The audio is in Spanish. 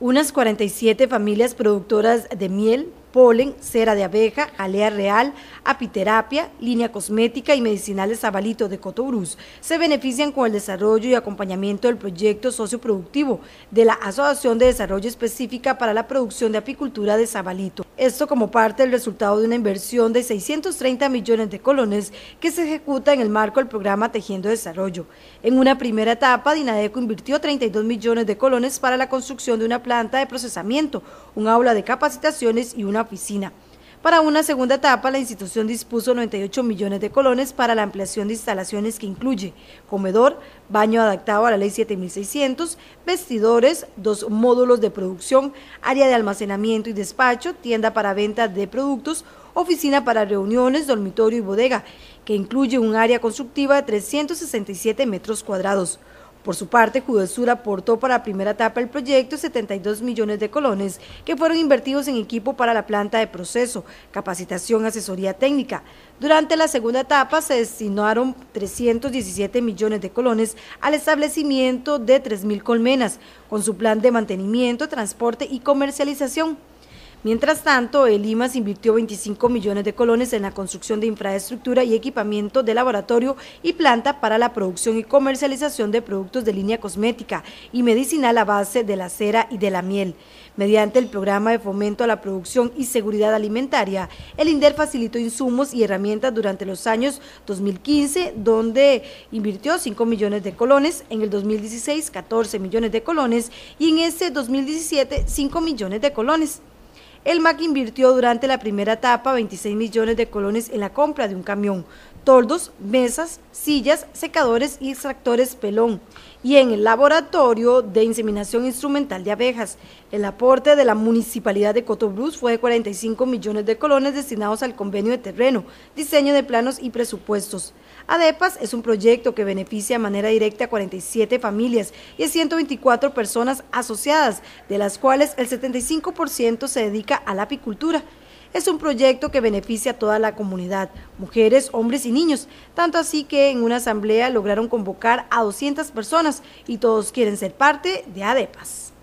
Unas 47 familias productoras de miel, polen, cera de abeja, jalea real, apiterapia, línea cosmética y medicinales Zabalito de Cotobruz se benefician con el desarrollo y acompañamiento del proyecto socioproductivo de la Asociación de Desarrollo Específica para la Producción de Apicultura de Zabalito. Esto como parte del resultado de una inversión de 630 millones de colones que se ejecuta en el marco del programa Tejiendo Desarrollo. En una primera etapa, Dinadeco invirtió 32 millones de colones para la construcción de una planta de procesamiento, un aula de capacitaciones y una oficina. Para una segunda etapa, la institución dispuso 98 millones de colones para la ampliación de instalaciones que incluye comedor, baño adaptado a la ley 7600, vestidores, dos módulos de producción, área de almacenamiento y despacho, tienda para venta de productos, oficina para reuniones, dormitorio y bodega, que incluye un área constructiva de 367 metros cuadrados. Por su parte, Cudesur aportó para la primera etapa del proyecto 72 millones de colones que fueron invertidos en equipo para la planta de proceso, capacitación, asesoría técnica. Durante la segunda etapa se destinaron 317 millones de colones al establecimiento de 3.000 colmenas, con su plan de mantenimiento, transporte y comercialización. Mientras tanto, el IMAS invirtió 25 millones de colones en la construcción de infraestructura y equipamiento de laboratorio y planta para la producción y comercialización de productos de línea cosmética y medicinal a base de la cera y de la miel. Mediante el programa de fomento a la producción y seguridad alimentaria, el INDER facilitó insumos y herramientas durante los años 2015, donde invirtió 5 millones de colones, en el 2016 14 millones de colones y en este 2017 5 millones de colones. El MAC invirtió durante la primera etapa 26 millones de colones en la compra de un camión, toldos, mesas, sillas, secadores y extractores pelón. Y en el laboratorio de inseminación instrumental de abejas, el aporte de la municipalidad de Cotobruz fue de 45 millones de colones destinados al convenio de terreno, diseño de planos y presupuestos. ADEPAS es un proyecto que beneficia de manera directa a 47 familias y a 124 personas asociadas, de las cuales el 75% se dedica a la apicultura. Es un proyecto que beneficia a toda la comunidad, mujeres, hombres y niños, tanto así que en una asamblea lograron convocar a 200 personas y todos quieren ser parte de ADEPAS.